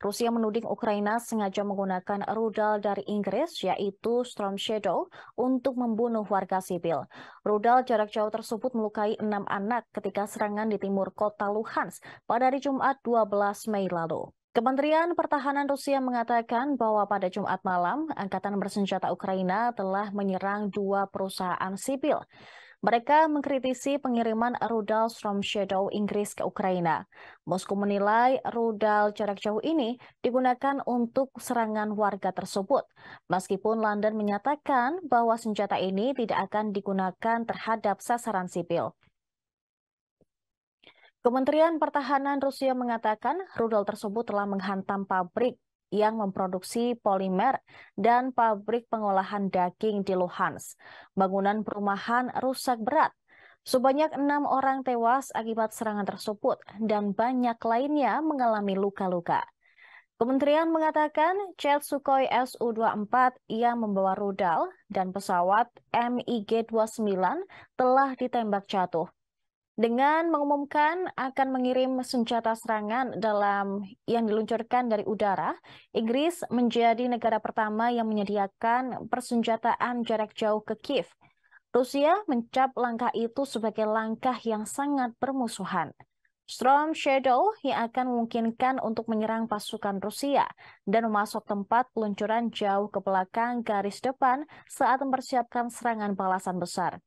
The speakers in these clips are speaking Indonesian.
Rusia menuding Ukraina sengaja menggunakan rudal dari Inggris, yaitu Storm Shadow, untuk membunuh warga sipil. Rudal jarak jauh tersebut melukai enam anak ketika serangan di timur kota Luhansk pada hari Jumat 12 Mei lalu. Kementerian Pertahanan Rusia mengatakan bahwa pada Jumat malam, Angkatan Bersenjata Ukraina telah menyerang dua perusahaan sipil. Mereka mengkritisi pengiriman rudal Storm Shadow Inggris ke Ukraina. Moskow menilai rudal jarak jauh ini digunakan untuk serangan warga tersebut. Meskipun London menyatakan bahwa senjata ini tidak akan digunakan terhadap sasaran sipil. Kementerian Pertahanan Rusia mengatakan rudal tersebut telah menghantam pabrik yang memproduksi polimer dan pabrik pengolahan daging di Luhansk. Bangunan perumahan rusak berat. Sebanyak enam orang tewas akibat serangan tersebut dan banyak lainnya mengalami luka-luka. Kementerian mengatakan jet Sukhoi Su-24 yang membawa rudal dan pesawat MiG-29 telah ditembak jatuh dengan mengumumkan akan mengirim senjata serangan dalam yang diluncurkan dari udara, Inggris menjadi negara pertama yang menyediakan persenjataan jarak jauh ke Kiev. Rusia mencap langkah itu sebagai langkah yang sangat bermusuhan. Storm Shadow yang akan memungkinkan untuk menyerang pasukan Rusia dan memasuk tempat peluncuran jauh ke belakang garis depan saat mempersiapkan serangan balasan besar.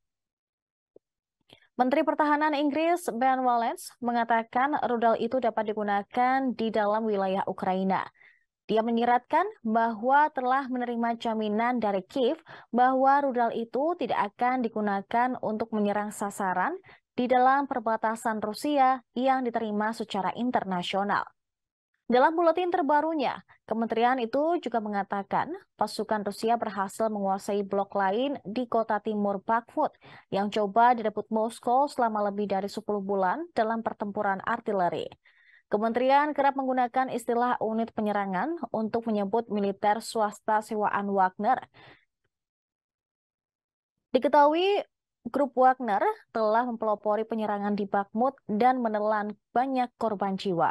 Menteri Pertahanan Inggris Ben Wallace mengatakan rudal itu dapat digunakan di dalam wilayah Ukraina. Dia menyiratkan bahwa telah menerima jaminan dari Kiev bahwa rudal itu tidak akan digunakan untuk menyerang sasaran di dalam perbatasan Rusia yang diterima secara internasional. Dalam buletin terbarunya, kementerian itu juga mengatakan pasukan Rusia berhasil menguasai blok lain di kota timur Bakhmut yang coba direbut Moskow selama lebih dari 10 bulan dalam pertempuran artileri. Kementerian kerap menggunakan istilah unit penyerangan untuk menyebut militer swasta sewaan Wagner. Diketahui grup Wagner telah mempelopori penyerangan di Bakhmut dan menelan banyak korban jiwa.